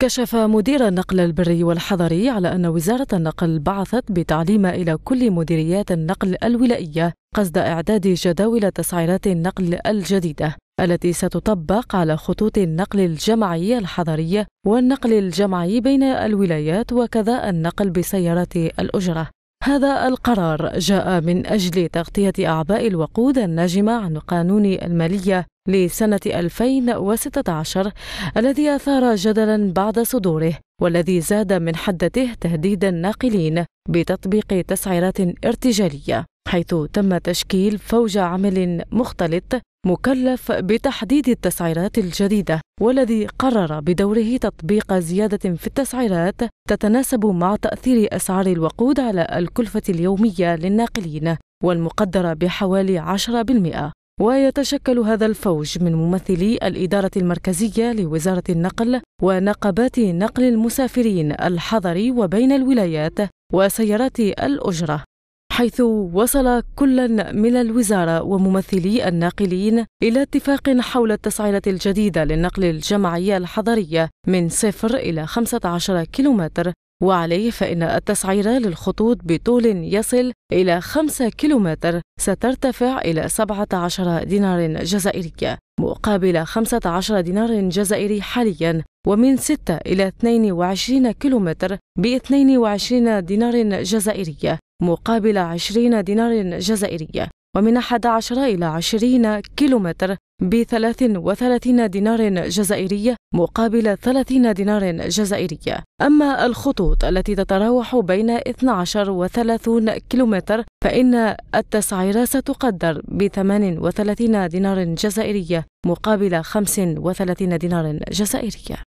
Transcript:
كشف مدير النقل البري والحضري على أن وزارة النقل بعثت بتعليم إلى كل مديريات النقل الولائية قصد إعداد جداول تسعيرات النقل الجديدة التي ستطبق على خطوط النقل الجمعي الحضري والنقل الجمعي بين الولايات وكذا النقل بسيارات الأجرة هذا القرار جاء من أجل تغطية أعباء الوقود الناجمة عن قانون المالية لسنة 2016 الذي أثار جدلا بعد صدوره والذي زاد من حدته تهديد الناقلين بتطبيق تسعيرات ارتجالية حيث تم تشكيل فوج عمل مختلط مكلف بتحديد التسعيرات الجديدة والذي قرر بدوره تطبيق زيادة في التسعيرات تتناسب مع تأثير أسعار الوقود على الكلفة اليومية للناقلين والمقدرة بحوالي 10% ويتشكل هذا الفوج من ممثلي الإدارة المركزية لوزارة النقل ونقابات نقل المسافرين الحضري وبين الولايات وسيارات الأجرة حيث وصل كل من الوزارة وممثلي الناقلين إلى اتفاق حول التسعيرة الجديدة للنقل الجماعي الحضري من 0 إلى 15 كيلومتر وعليه فإن التسعيرة للخطوط بطول يصل إلى 5 كيلومتر سترتفع إلى 17 دينار جزائري مقابل 15 دينار جزائري حاليا ومن 6 إلى 22 كيلومتر ب 22 دينار جزائري مقابل 20 دينار جزائرية ومن 11 إلى 20 كيلومتر ب 33 دينار جزائرية مقابل 30 دينار جزائرية أما الخطوط التي تتراوح بين 12 و 30 كيلومتر فإن التسعير ستقدر ب 38 دينار جزائرية مقابل 35 دينار جزائرية